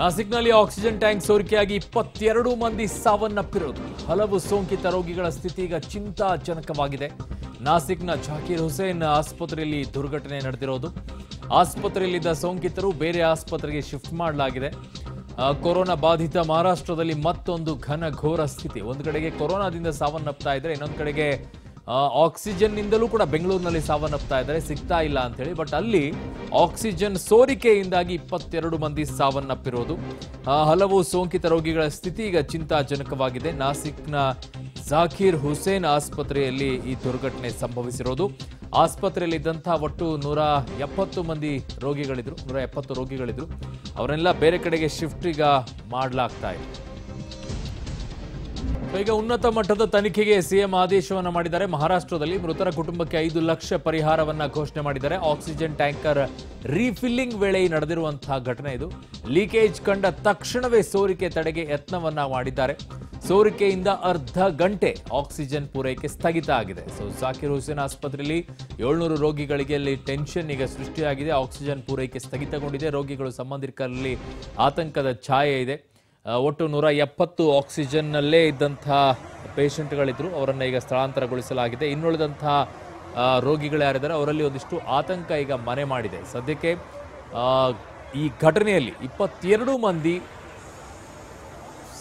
ನಾಸಿಕ್ನಲ್ಲಿ oxygen tank ಸೋರಿಕೆಯಾಗಿ ಇಪ್ಪತ್ತೆರಡು ಮಂದಿ ಸಾವನ್ನಪ್ಪಿರೋದು ಹಲವು ಸೋಂಕಿತ ರೋಗಿಗಳ ಸ್ಥಿತಿ ಈಗ ಚಿಂತಾಜನಕವಾಗಿದೆ ನಾಸಿಕ್ನ ಜಾಕೀರ್ ಹುಸೇನ್ ಆಸ್ಪತ್ರೆಯಲ್ಲಿ ದುರ್ಘಟನೆ ನಡೆದಿರೋದು ಆಸ್ಪತ್ರೆಯಲ್ಲಿದ್ದ ಸೋಂಕಿತರು ಬೇರೆ ಆಸ್ಪತ್ರೆಗೆ ಶಿಫ್ಟ್ ಮಾಡಲಾಗಿದೆ ಕೊರೋನಾ ಬಾಧಿತ ಮಹಾರಾಷ್ಟ್ರದಲ್ಲಿ ಮತ್ತೊಂದು ಘನ ಘೋರ ಸ್ಥಿತಿ ಒಂದು ಕಡೆಗೆ ಕೊರೋನಾದಿಂದ ಸಾವನ್ನಪ್ತಾ ಇದ್ರೆ ಇನ್ನೊಂದು ಕಡೆಗೆ ಆಕ್ಸಿಜನ್ನಿಂದಲೂ ಕೂಡ ಬೆಂಗಳೂರಿನಲ್ಲಿ ಸಾವನ್ನಪ್ಪತಾ ಇದ್ದಾರೆ ಸಿಗ್ತಾ ಇಲ್ಲ ಅಂತ ಹೇಳಿ ಬಟ್ ಅಲ್ಲಿ ಆಕ್ಸಿಜನ್ ಸೋರಿಕೆಯಿಂದಾಗಿ ಇಪ್ಪತ್ತೆರಡು ಮಂದಿ ಸಾವನ್ನಪ್ಪಿರೋದು ಹಲವು ಸೋಂಕಿತ ರೋಗಿಗಳ ಸ್ಥಿತಿ ಈಗ ಚಿಂತಾಜನಕವಾಗಿದೆ ನಾಸಿಕ್ನ ಜಾಕೀರ್ ಹುಸೇನ್ ಆಸ್ಪತ್ರೆಯಲ್ಲಿ ಈ ದುರ್ಘಟನೆ ಸಂಭವಿಸಿರೋದು ಆಸ್ಪತ್ರೆಯಲ್ಲಿ ಒಟ್ಟು ನೂರ ಎಪ್ಪತ್ತು ಮಂದಿ ರೋಗಿಗಳಿದ್ರು ನೂರ ಎಪ್ಪತ್ತು ರೋಗಿಗಳಿದ್ರು ಅವರೆಲ್ಲ ಬೇರೆ ಕಡೆಗೆ ಶಿಫ್ಟ್ ಈಗ ಮಾಡಲಾಗ್ತಾ ಇದೆ ಈಗ ಉನ್ನತ ಮಟ್ಟದ ತನಿಖೆಗೆ ಸಿಎಂ ಆದೇಶವನ್ನು ಮಾಡಿದ್ದಾರೆ ಮಹಾರಾಷ್ಟ್ರದಲ್ಲಿ ಮೃತರ ಕುಟುಂಬಕ್ಕೆ ಐದು ಲಕ್ಷ ಪರಿಹಾರವನ್ನ ಘೋಷಣೆ ಮಾಡಿದ್ದಾರೆ ಆಕ್ಸಿಜನ್ ಟ್ಯಾಂಕರ್ ರೀಫಿಲ್ಲಿಂಗ್ ವೇಳೆ ನಡೆದಿರುವಂತಹ ಘಟನೆ ಇದು ಲೀಕೇಜ್ ಕಂಡ ತಕ್ಷಣವೇ ಸೋರಿಕೆ ತಡೆಗೆ ಯತ್ನವನ್ನ ಮಾಡಿದ್ದಾರೆ ಸೋರಿಕೆಯಿಂದ ಅರ್ಧ ಗಂಟೆ ಆಕ್ಸಿಜನ್ ಪೂರೈಕೆ ಸ್ಥಗಿತ ಆಗಿದೆ ಸೊ ಜಾಕಿರ್ ಹುಸೇನ್ ಆಸ್ಪತ್ರೆಯಲ್ಲಿ ಏಳ್ನೂರು ರೋಗಿಗಳಿಗೆ ಅಲ್ಲಿ ಟೆನ್ಷನ್ ಈಗ ಸೃಷ್ಟಿಯಾಗಿದೆ ಆಕ್ಸಿಜನ್ ಪೂರೈಕೆ ಸ್ಥಗಿತಗೊಂಡಿದೆ ರೋಗಿಗಳು ಸಂಬಂಧಿಕರಲ್ಲಿ ಆತಂಕದ ಛಾಯೆ ಇದೆ ಒಟ್ಟು ನೂರ ಎಪ್ಪತ್ತು ಆಕ್ಸಿಜನ್ನಲ್ಲೇ ಇದ್ದಂಥ ಪೇಷಂಟ್ಗಳಿದ್ದರು ಅವರನ್ನು ಈಗ ಸ್ಥಳಾಂತರಗೊಳಿಸಲಾಗಿದೆ ಇನ್ನುಳಿದಂಥ ರೋಗಿಗಳು ಯಾರಿದ್ದಾರೆ ಅವರಲ್ಲಿ ಒಂದಿಷ್ಟು ಆತಂಕ ಈಗ ಮನೆ ಮಾಡಿದೆ ಸದ್ಯಕ್ಕೆ ಈ ಘಟನೆಯಲ್ಲಿ ಇಪ್ಪತ್ತೆರಡು ಮಂದಿ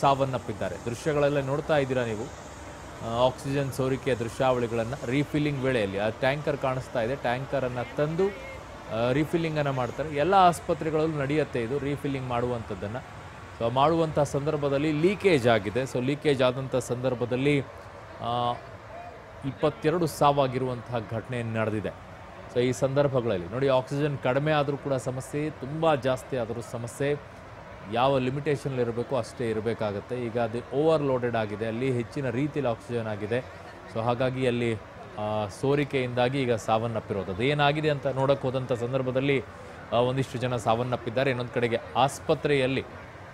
ಸಾವನ್ನಪ್ಪಿದ್ದಾರೆ ದೃಶ್ಯಗಳೆಲ್ಲ ನೋಡ್ತಾ ಇದ್ದೀರಾ ನೀವು ಆಕ್ಸಿಜನ್ ಸೋರಿಕೆಯ ದೃಶ್ಯಾವಳಿಗಳನ್ನು ರೀಫಿಲ್ಲಿಂಗ್ ವೇಳೆಯಲ್ಲಿ ಆ ಟ್ಯಾಂಕರ್ ಕಾಣಿಸ್ತಾ ಇದೆ ಟ್ಯಾಂಕರನ್ನು ತಂದು ರೀಫಿಲ್ಲಿಂಗನ್ನು ಮಾಡ್ತಾರೆ ಎಲ್ಲ ಆಸ್ಪತ್ರೆಗಳಲ್ಲೂ ನಡೆಯುತ್ತೆ ಇದು ರೀಫಿಲ್ಲಿಂಗ್ ಮಾಡುವಂಥದ್ದನ್ನು ಮಾಡುವಂಥ ಸಂದರ್ಭದಲ್ಲಿ ಲೀಕೇಜ್ ಆಗಿದೆ ಸೊ ಲೀಕೇಜ್ ಆದಂಥ ಸಂದರ್ಭದಲ್ಲಿ ಇಪ್ಪತ್ತೆರಡು ಸಾವಾಗಿರುವಂತಹ ಘಟನೆ ನಡೆದಿದೆ ಸೊ ಈ ಸಂದರ್ಭಗಳಲ್ಲಿ ನೋಡಿ ಆಕ್ಸಿಜನ್ ಕಡಿಮೆ ಆದರೂ ಕೂಡ ಸಮಸ್ಯೆ ತುಂಬ ಜಾಸ್ತಿ ಆದರೂ ಸಮಸ್ಯೆ ಯಾವ ಇರಬೇಕು ಅಷ್ಟೇ ಇರಬೇಕಾಗತ್ತೆ ಈಗ ಅದು ಓವರ್ ಲೋಡೆಡ್ ಆಗಿದೆ ಅಲ್ಲಿ ಹೆಚ್ಚಿನ ರೀತಿಯಲ್ಲಿ ಆಕ್ಸಿಜನ್ ಆಗಿದೆ ಸೊ ಹಾಗಾಗಿ ಅಲ್ಲಿ ಸೋರಿಕೆಯಿಂದಾಗಿ ಈಗ ಸಾವನ್ನಪ್ಪಿರೋದು ಅದು ಏನಾಗಿದೆ ಅಂತ ನೋಡೋಕ್ಕೆ ಹೋದಂಥ ಸಂದರ್ಭದಲ್ಲಿ ಒಂದಿಷ್ಟು ಜನ ಸಾವನ್ನಪ್ಪಿದ್ದಾರೆ ಇನ್ನೊಂದು ಕಡೆಗೆ ಆಸ್ಪತ್ರೆಯಲ್ಲಿ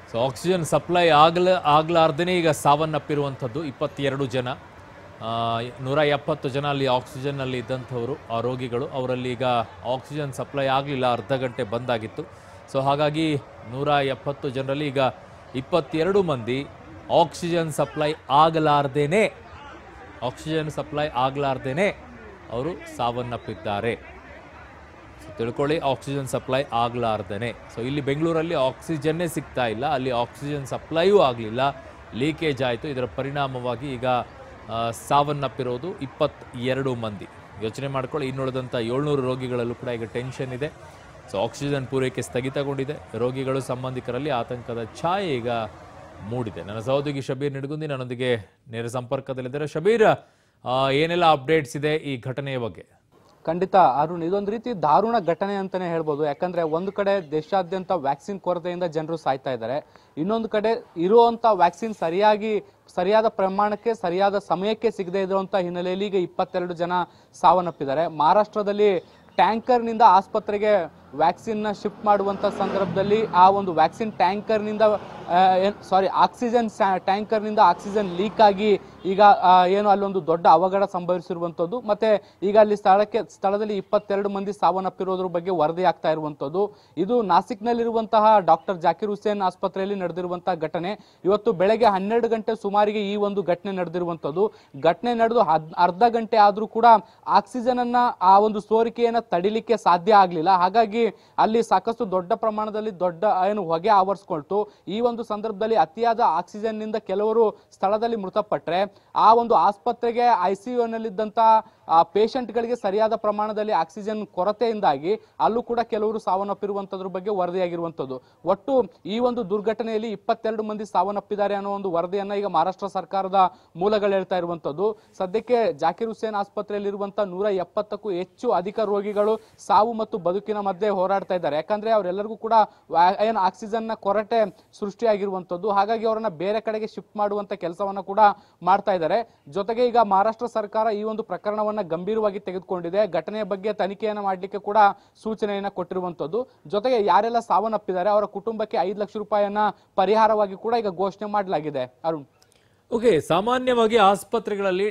ಸೊ ಆಕ್ಸಿಜನ್ ಸಪ್ಲೈ ಆಗಲ ಆಗಲಾರ್ದೇ ಈಗ ಸಾವನ್ನಪ್ಪಿರುವಂಥದ್ದು ಇಪ್ಪತ್ತೆರಡು ಜನ ನೂರ ಎಪ್ಪತ್ತು ಜನ ಅಲ್ಲಿ ಆಕ್ಸಿಜನ್ನಲ್ಲಿ ಇದ್ದಂಥವರು ಆ ರೋಗಿಗಳು ಅವರಲ್ಲಿ ಈಗ ಆಕ್ಸಿಜನ್ ಸಪ್ಲೈ ಆಗಲಿಲ್ಲ ಅರ್ಧ ಗಂಟೆ ಬಂದಾಗಿತ್ತು ಸೊ ಹಾಗಾಗಿ ನೂರ ಎಪ್ಪತ್ತು ಜನರಲ್ಲಿ ಈಗ ಇಪ್ಪತ್ತೆರಡು ಮಂದಿ ಆಕ್ಸಿಜನ್ ಸಪ್ಲೈ ಆಗಲಾರ್ದೇ ಆಕ್ಸಿಜನ್ ಸಪ್ಲೈ ಆಗಲಾರ್ದೇ ಅವರು ಸಾವನ್ನಪ್ಪಿದ್ದಾರೆ ತಿಳ್ಕೊಳ್ಳಿ ಆಕ್ಸಿಜನ್ ಸಪ್ಲೈ ಆಗಲಾರ್ದೇ ಸೊ ಇಲ್ಲಿ ಬೆಂಗಳೂರಲ್ಲಿ ಆಕ್ಸಿಜನ್ನೇ ಸಿಗ್ತಾ ಇಲ್ಲ ಅಲ್ಲಿ ಆಕ್ಸಿಜನ್ ಸಪ್ಲೈಯೂ ಆಗಲಿಲ್ಲ ಲೀಕೇಜ್ ಆಯಿತು ಇದರ ಪರಿಣಾಮವಾಗಿ ಈಗ ಸಾವನ್ನಪ್ಪಿರೋದು ಎರಡು ಮಂದಿ ಯೋಚನೆ ಮಾಡ್ಕೊಳ್ಳಿ ಇನ್ನುಳಿದಂಥ ಏಳ್ನೂರು ರೋಗಿಗಳಲ್ಲೂ ಕೂಡ ಈಗ ಟೆನ್ಷನ್ ಇದೆ ಸೊ ಆಕ್ಸಿಜನ್ ಪೂರೈಕೆ ಸ್ಥಗಿತಗೊಂಡಿದೆ ರೋಗಿಗಳು ಸಂಬಂಧಿಕರಲ್ಲಿ ಆತಂಕದ ಛಾಯೆ ಈಗ ಮೂಡಿದೆ ನನ್ನ ಸಹೋದ್ಯೋಗಿ ಶಬೀರ್ ನಿಡಗುಂದಿ ನನ್ನೊಂದಿಗೆ ನೇರ ಸಂಪರ್ಕದಲ್ಲಿದ್ದಾರೆ ಶಬೀರ್ ಏನೆಲ್ಲ ಅಪ್ಡೇಟ್ಸ್ ಇದೆ ಈ ಘಟನೆಯ ಬಗ್ಗೆ ಖಂಡಿತ ಅರುಣ್ ಇದೊಂದು ರೀತಿ ದಾರುಣ ಘಟನೆ ಅಂತಲೇ ಹೇಳ್ಬೋದು ಯಾಕಂದರೆ ಒಂದು ಕಡೆ ದೇಶಾದ್ಯಂತ ವ್ಯಾಕ್ಸಿನ್ ಕೊರತೆಯಿಂದ ಜನರು ಸಾಯ್ತಾ ಇದ್ದಾರೆ ಇನ್ನೊಂದು ಕಡೆ ಇರುವಂಥ ವ್ಯಾಕ್ಸಿನ್ ಸರಿಯಾಗಿ ಸರಿಯಾದ ಪ್ರಮಾಣಕ್ಕೆ ಸರಿಯಾದ ಸಮಯಕ್ಕೆ ಸಿಗದೇ ಇರುವಂಥ ಹಿನ್ನೆಲೆಯಲ್ಲಿ ಈಗ ಇಪ್ಪತ್ತೆರಡು ಜನ ಸಾವನ್ನಪ್ಪಿದ್ದಾರೆ ಮಹಾರಾಷ್ಟ್ರದಲ್ಲಿ ಟ್ಯಾಂಕರ್ನಿಂದ ಆಸ್ಪತ್ರೆಗೆ ವ್ಯಾಕ್ಸಿನ್ನ ಶಿಫ್ಟ್ ಮಾಡುವಂಥ ಸಂದರ್ಭದಲ್ಲಿ ಆ ಒಂದು ವ್ಯಾಕ್ಸಿನ್ ಟ್ಯಾಂಕರ್ನಿಂದ ಸಾರಿ ಆಕ್ಸಿಜನ್ ಟ್ಯಾಂಕರ್ನಿಂದ ಆಕ್ಸಿಜನ್ ಲೀಕ್ ಆಗಿ ಈಗ ಏನು ಅಲ್ಲೊಂದು ದೊಡ್ಡ ಅವಘಡ ಸಂಭವಿಸಿರುವಂಥದ್ದು ಮತ್ತು ಈಗ ಅಲ್ಲಿ ಸ್ಥಳಕ್ಕೆ ಸ್ಥಳದಲ್ಲಿ ಇಪ್ಪತ್ತೆರಡು ಮಂದಿ ಸಾವನ್ನಪ್ಪಿರೋದ್ರ ಬಗ್ಗೆ ವರದಿ ಆಗ್ತಾ ಇರುವಂಥದ್ದು ಇದು ನಾಸಿಕ್ನಲ್ಲಿರುವಂತಹ ಡಾಕ್ಟರ್ ಜಾಕಿರ್ ಹುಸೇನ್ ಆಸ್ಪತ್ರೆಯಲ್ಲಿ ನಡೆದಿರುವಂಥ ಘಟನೆ ಇವತ್ತು ಬೆಳಗ್ಗೆ ಹನ್ನೆರಡು ಗಂಟೆ ಸುಮಾರಿಗೆ ಈ ಒಂದು ಘಟನೆ ನಡೆದಿರುವಂಥದ್ದು ಘಟನೆ ನಡೆದು ಅರ್ಧ ಗಂಟೆ ಆದರೂ ಕೂಡ ಆಕ್ಸಿಜನನ್ನು ಆ ಒಂದು ಸೋರಿಕೆಯನ್ನು ತಡಿಲಿಕ್ಕೆ ಸಾಧ್ಯ ಆಗಲಿಲ್ಲ ಹಾಗಾಗಿ ಅಲ್ಲಿ ಸಾಕಷ್ಟು ದೊಡ್ಡ ಪ್ರಮಾಣದಲ್ಲಿ ದೊಡ್ಡ ಏನು ಹೊಗೆ ಆವರಿಸ್ಕೊಳ್ತು ಈ ಒಂದು ಸಂದರ್ಭದಲ್ಲಿ ಅತಿಯಾದ ಆಕ್ಸಿಜನ್ನಿಂದ ಕೆಲವರು ಸ್ಥಳದಲ್ಲಿ ಮೃತಪಟ್ಟರೆ ಆ ಒಂದು ಆಸ್ಪತ್ರೆಗೆ ಐ ಸಿ ಆ ಗಳಿಗೆ ಸರಿಯಾದ ಪ್ರಮಾಣದಲ್ಲಿ ಆಕ್ಸಿಜನ್ ಕೊರತೆಯಿಂದಾಗಿ ಅಲ್ಲೂ ಕೂಡ ಕೆಲವರು ಸಾವನ್ನಪ್ಪಿರುವಂಥದ್ರ ಬಗ್ಗೆ ವರದಿಯಾಗಿರುವಂಥದ್ದು ಒಟ್ಟು ಈ ಒಂದು ದುರ್ಘಟನೆಯಲ್ಲಿ ಇಪ್ಪತ್ತೆರಡು ಮಂದಿ ಸಾವನ್ನಪ್ಪಿದ್ದಾರೆ ಅನ್ನೋ ಒಂದು ವರದಿಯನ್ನು ಈಗ ಮಹಾರಾಷ್ಟ್ರ ಸರ್ಕಾರದ ಮೂಲಗಳು ಹೇಳ್ತಾ ಇರುವಂಥದ್ದು ಸದ್ಯಕ್ಕೆ ಜಾಕಿರ್ ಹುಸೇನ್ ಆಸ್ಪತ್ರೆಯಲ್ಲಿರುವಂಥ ನೂರ ಎಪ್ಪತ್ತಕ್ಕೂ ಹೆಚ್ಚು ಅಧಿಕ ರೋಗಿಗಳು ಸಾವು ಮತ್ತು ಬದುಕಿನ ಮಧ್ಯೆ ಹೋರಾಡ್ತಾ ಇದ್ದಾರೆ ಯಾಕಂದ್ರೆ ಅವರೆಲ್ಲರಿಗೂ ಕೂಡ ಏನು ಆಕ್ಸಿಜನ್ನ ಕೊರತೆ ಸೃಷ್ಟಿಯಾಗಿರುವಂಥದ್ದು ಹಾಗಾಗಿ ಅವರನ್ನ ಬೇರೆ ಕಡೆಗೆ ಶಿಫ್ಟ್ ಮಾಡುವಂಥ ಕೆಲಸವನ್ನು ಕೂಡ ಮಾಡ್ತಾ ಇದ್ದಾರೆ ಜೊತೆಗೆ ಈಗ ಮಹಾರಾಷ್ಟ್ರ ಸರ್ಕಾರ ಈ ಒಂದು ಪ್ರಕರಣವನ್ನು ಗಂಭೀರವಾಗಿ ತೆಗೆದುಕೊಂಡಿದೆ ಘಟನೆಯ ಬಗ್ಗೆ ತನಿಖೆಯನ್ನು ಮಾಡಲಿಕ್ಕೆ ಕೂಡ ಸೂಚನೆಯನ್ನ ಕೊಟ್ಟಿರುವಂಥದ್ದು ಜೊತೆಗೆ ಯಾರೆಲ್ಲ ಸಾವನ್ನಪ್ಪಿದ್ದಾರೆ ಅವರ ಕುಟುಂಬಕ್ಕೆ ಐದು ಲಕ್ಷ ರೂಪಾಯಿಯನ್ನ ಪರಿಹಾರವಾಗಿ ಕೂಡ ಈಗ ಘೋಷಣೆ ಮಾಡಲಾಗಿದೆ ಅರುಣ್ ಓಕೆ ಸಾಮಾನ್ಯವಾಗಿ ಆಸ್ಪತ್ರೆಗಳಲ್ಲಿ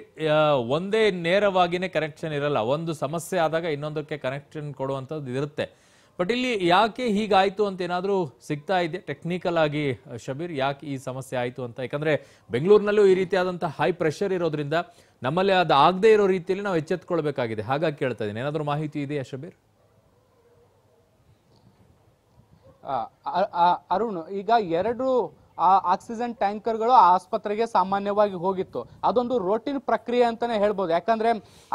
ಒಂದೇ ನೇರವಾಗಿನೇ ಕನೆಕ್ಷನ್ ಇರಲ್ಲ ಒಂದು ಸಮಸ್ಯೆ ಆದಾಗ ಇನ್ನೊಂದಕ್ಕೆ ಕನೆಕ್ಷನ್ ಕೊಡುವಂಥದ್ದು ಇರುತ್ತೆ ಬಟ್ ಇಲ್ಲಿ ಯಾಕೆ ಹೀಗಾಯಿತು ಅಂತ ಏನಾದರೂ ಸಿಗ್ತಾ ಇದೆ ಟೆಕ್ನಿಕಲ್ ಆಗಿ ಶಬೀರ್ ಯಾಕೆ ಈ ಸಮಸ್ಯೆ ಆಯಿತು ಅಂತ ಯಾಕಂದರೆ ಬೆಂಗಳೂರಿನಲ್ಲೂ ಈ ರೀತಿಯಾದಂಥ ಹೈ ಪ್ರೆಷರ್ ಇರೋದ್ರಿಂದ ನಮ್ಮಲ್ಲಿ ಅದು ಆಗದೇ ಇರೋ ರೀತಿಯಲ್ಲಿ ನಾವು ಎಚ್ಚೆತ್ಕೊಳ್ಬೇಕಾಗಿದೆ ಹಾಗಾಗಿ ಕೇಳ್ತಾ ಇದ್ದೀನಿ ಏನಾದರೂ ಮಾಹಿತಿ ಇದೆಯಾ ಶಬೀರ್ ಅರುಣ್ ಈಗ ಎರಡು ಆ ಆಕ್ಸಿಜನ್ ಟ್ಯಾಂಕರ್ಗಳು ಆಸ್ಪತ್ರೆಗೆ ಸಾಮಾನ್ಯವಾಗಿ ಹೋಗಿತ್ತು ಅದೊಂದು ರೋಟಿನ್ ಪ್ರಕ್ರಿಯೆ ಅಂತಾನೆ ಹೇಳ್ಬೋದು ಯಾಕಂದ್ರೆ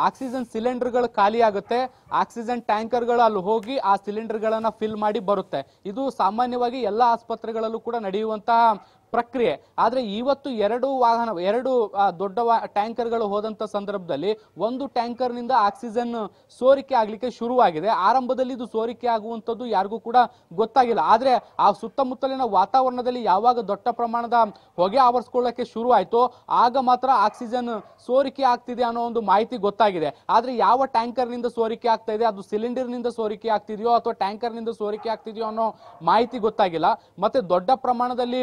ಆಕ್ಸಿಜನ್ ಸಿಲಿಂಡರ್ಗಳು ಖಾಲಿ ಆಗುತ್ತೆ ಆಕ್ಸಿಜನ್ ಟ್ಯಾಂಕರ್ಗಳು ಅಲ್ಲಿ ಹೋಗಿ ಆ ಸಿಲಿಂಡರ್ಗಳನ್ನು ಫಿಲ್ ಮಾಡಿ ಬರುತ್ತೆ ಇದು ಸಾಮಾನ್ಯವಾಗಿ ಎಲ್ಲ ಆಸ್ಪತ್ರೆಗಳಲ್ಲೂ ಕೂಡ ನಡೆಯುವಂತಹ ಪ್ರಕ್ರಿಯೆ ಆದರೆ ಇವತ್ತು ಎರಡು ವಾಹನ ಎರಡು ದೊಡ್ಡ ಟ್ಯಾಂಕರ್ಗಳು ಹೋದಂಥ ಸಂದರ್ಭದಲ್ಲಿ ಒಂದು ಟ್ಯಾಂಕರ್ನಿಂದ ಆಕ್ಸಿಜನ್ ಸೋರಿಕೆ ಆಗಲಿಕ್ಕೆ ಶುರುವಾಗಿದೆ ಆರಂಭದಲ್ಲಿ ಇದು ಸೋರಿಕೆ ಆಗುವಂಥದ್ದು ಯಾರಿಗೂ ಕೂಡ ಗೊತ್ತಾಗಿಲ್ಲ ಆದರೆ ಆ ಸುತ್ತಮುತ್ತಲಿನ ವಾತಾವರಣದಲ್ಲಿ ಯಾವಾಗ ದೊಡ್ಡ ಪ್ರಮಾಣದ ಹೊಗೆ ಆವರಿಸ್ಕೊಳ್ಳೋಕ್ಕೆ ಶುರುವಾಯಿತು ಆಗ ಮಾತ್ರ ಆಕ್ಸಿಜನ್ ಸೋರಿಕೆ ಆಗ್ತಿದೆ ಅನ್ನೋ ಒಂದು ಮಾಹಿತಿ ಗೊತ್ತಾಗಿದೆ ಆದರೆ ಯಾವ ಟ್ಯಾಂಕರ್ನಿಂದ ಸೋರಿಕೆ ಆಗ್ತಾ ಇದೆ ಅದು ಸಿಲಿಂಡರ್ನಿಂದ ಸೋರಿಕೆ ಆಗ್ತಿದೆಯೋ ಅಥವಾ ಟ್ಯಾಂಕರ್ನಿಂದ ಸೋರಿಕೆ ಆಗ್ತಿದೆಯೋ ಅನ್ನೋ ಮಾಹಿತಿ ಗೊತ್ತಾಗಿಲ್ಲ ಮತ್ತೆ ದೊಡ್ಡ ಪ್ರಮಾಣದಲ್ಲಿ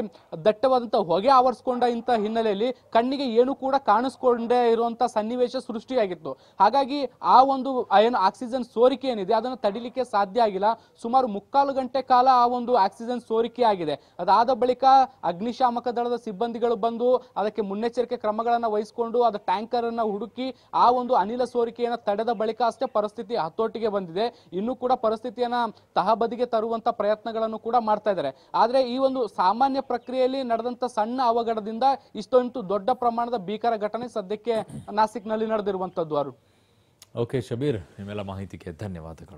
ದಟ್ಟವಾದಂಥ ಹೊಗೆ ಆವರಿಸ್ಕೊಂಡ ಇಂಥ ಹಿನ್ನೆಲೆಯಲ್ಲಿ ಕಣ್ಣಿಗೆ ಏನು ಕೂಡ ಕಾಣಿಸ್ಕೊಂಡೇ ಇರುವಂಥ ಸನ್ನಿವೇಶ ಸೃಷ್ಟಿಯಾಗಿತ್ತು ಹಾಗಾಗಿ ಆ ಒಂದು ಏನು ಆಕ್ಸಿಜನ್ ಸೋರಿಕೆ ಏನಿದೆ ಅದನ್ನು ತಡಿಲಿಕ್ಕೆ ಸಾಧ್ಯ ಆಗಿಲ್ಲ ಸುಮಾರು ಮುಕ್ಕಾಲು ಗಂಟೆ ಕಾಲ ಆ ಒಂದು ಆಕ್ಸಿಜನ್ ಸೋರಿಕೆ ಆಗಿದೆ ಅದಾದ ಬಳಿಕ ಅಗ್ನಿಶಾಮಕ ದಳದ ಸಿಬ್ಬಂದಿಗಳು ಬಂದು ಅದಕ್ಕೆ ಮುನ್ನೆಚ್ಚರಿಕೆ ಕ್ರಮಗಳನ್ನು ವಹಿಸಿಕೊಂಡು ಅದು ಟ್ಯಾಂಕರ್ ಅನ್ನು ಹುಡುಕಿ ಆ ಒಂದು ಅನಿಲ ಸೋರಿಕೆಯನ್ನು ತಡೆದ ಬಳಿಕ ಅಷ್ಟೇ ಪರಿಸ್ಥಿತಿ ಹತೋಟಿಗೆ ಬಂದಿದೆ ಇನ್ನೂ ಕೂಡ ಪರಿಸ್ಥಿತಿಯನ್ನ ತಹಬದಿಗೆ ತರುವಂತ ಪ್ರಯತ್ನಗಳನ್ನು ಕೂಡ ಮಾಡ್ತಾ ಇದ್ದಾರೆ ಆದರೆ ಈ ಒಂದು ಸಾಮಾನ್ಯ ಪ್ರಕ್ರಿಯೆಯಲ್ಲಿ ನಡೆದಂತ ಸಣ್ಣ ಅವಘಡದಿಂದ ಇಷ್ಟೊಂದು ದೊಡ್ಡ ಪ್ರಮಾಣದ ಭೀಕರ ಘಟನೆ ಸದ್ಯಕ್ಕೆ ನಲ್ಲಿ ನಡೆದಿರುವಂತದ್ದು ಅವರು ಓಕೆ ಶಬೀರ್ ನಿಮ್ಮೆಲ್ಲ ಮಾಹಿತಿಗೆ ಧನ್ಯವಾದಗಳು